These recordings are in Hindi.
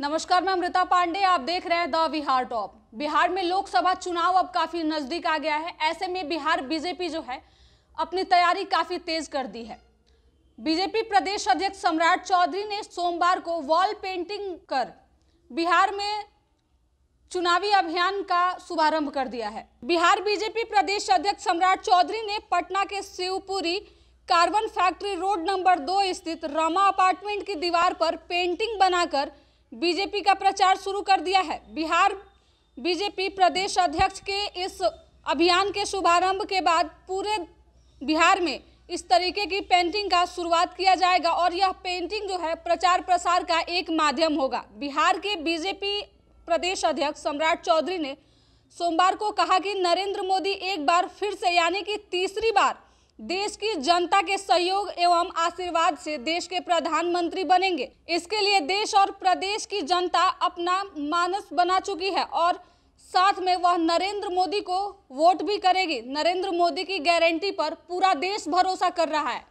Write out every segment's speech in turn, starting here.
नमस्कार मैं अमृता पांडे आप देख रहे हैं द बिहार टॉप बिहार में लोकसभा चुनाव अब काफी नजदीक आ गया है ऐसे में बिहार बीजेपी जो है अपनी तैयारी काफी तेज कर दी है बीजेपी प्रदेश अध्यक्ष सम्राट चौधरी ने सोमवार को वॉल पेंटिंग कर बिहार में चुनावी अभियान का शुभारंभ कर दिया है बिहार बीजेपी प्रदेश अध्यक्ष सम्राट चौधरी ने पटना के Shivpuri carbon factory road number दो स्थित रामा अपार्टमेंट की दीवार पर पेंटिंग बनाकर बीजेपी का प्रचार शुरू कर दिया है बिहार बीजेपी प्रदेश अध्यक्ष के इस अभियान के शुभारंभ के बाद पूरे बिहार में इस तरीके की पेंटिंग का शुरुआत किया जाएगा और यह पेंटिंग जो है प्रचार प्रसार का एक माध्यम होगा बिहार के बीजेपी प्रदेश अध्यक्ष सम्राट चौधरी ने सोमवार को कहा कि नरेंद्र मोदी एक बार फिर से यानी कि तीसरी बार देश की जनता के सहयोग एवं आशीर्वाद से देश के प्रधानमंत्री बनेंगे इसके लिए देश और प्रदेश की जनता अपना मानस बना चुकी है और साथ में वह नरेंद्र मोदी को वोट भी करेगी नरेंद्र मोदी की गारंटी पर पूरा देश भरोसा कर रहा है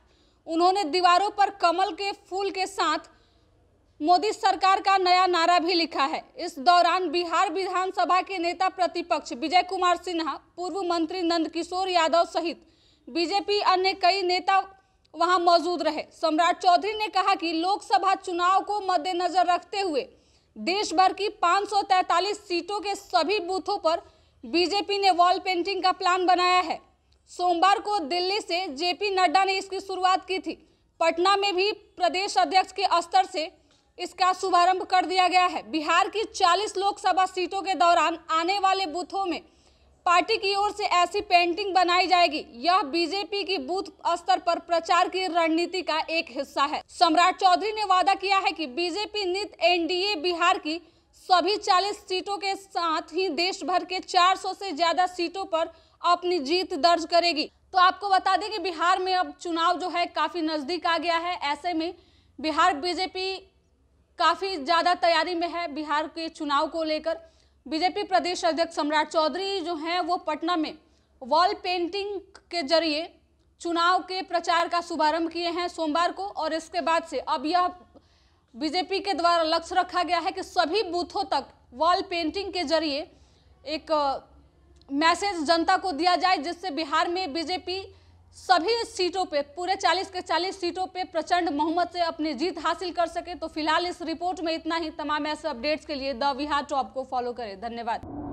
उन्होंने दीवारों पर कमल के फूल के साथ मोदी सरकार का नया नारा भी लिखा है इस दौरान बिहार विधानसभा के नेता प्रतिपक्ष विजय कुमार सिन्हा पूर्व मंत्री नंदकिशोर यादव सहित बीजेपी अन्य कई नेता वहां मौजूद रहे सम्राट चौधरी ने कहा कि लोकसभा चुनाव को मद्देनजर रखते हुए देश भर की 543 सीटों के सभी बूथों पर बीजेपी ने वॉल पेंटिंग का प्लान बनाया है सोमवार को दिल्ली से जेपी नड्डा ने इसकी शुरुआत की थी पटना में भी प्रदेश अध्यक्ष के स्तर से इसका शुभारंभ कर दिया गया है बिहार की 40 लोकसभा सीटों के दौरान आने वाले बूथों में पार्टी की ओर से ऐसी पेंटिंग बनाई जाएगी यह बीजेपी की बूथ स्तर पर प्रचार की रणनीति का एक हिस्सा है सम्राट चौधरी ने वादा किया है कि बीजेपी नित एनडीए बिहार की सभी 40 सीटों के साथ ही देश भर के 400 से ज्यादा सीटों पर अपनी जीत दर्ज करेगी तो आपको बता दें कि बिहार में अब चुनाव जो है काफी नजदीक आ गया है ऐसे में बिहार बीजेपी काफी ज्यादा तैयारी में है बिहार के चुनाव को लेकर बीजेपी प्रदेश अध्यक्ष सम्राट चौधरी जो हैं वो पटना में वॉल पेंटिंग के जरिए चुनाव के प्रचार का शुभारंभ किए हैं सोमवार को और इसके बाद से अब यह बीजेपी के द्वारा लक्ष्य रखा गया है कि सभी बूथों तक वॉल पेंटिंग के जरिए एक मैसेज जनता को दिया जाए जिससे बिहार में बीजेपी सभी सीटों पे पूरे 40 के 40 सीटों पे प्रचंड मोहम्मद से अपनी जीत हासिल कर सके तो फिलहाल इस रिपोर्ट में इतना ही तमाम ऐसे अपडेट्स के लिए द विहार टॉप को फॉलो करें धन्यवाद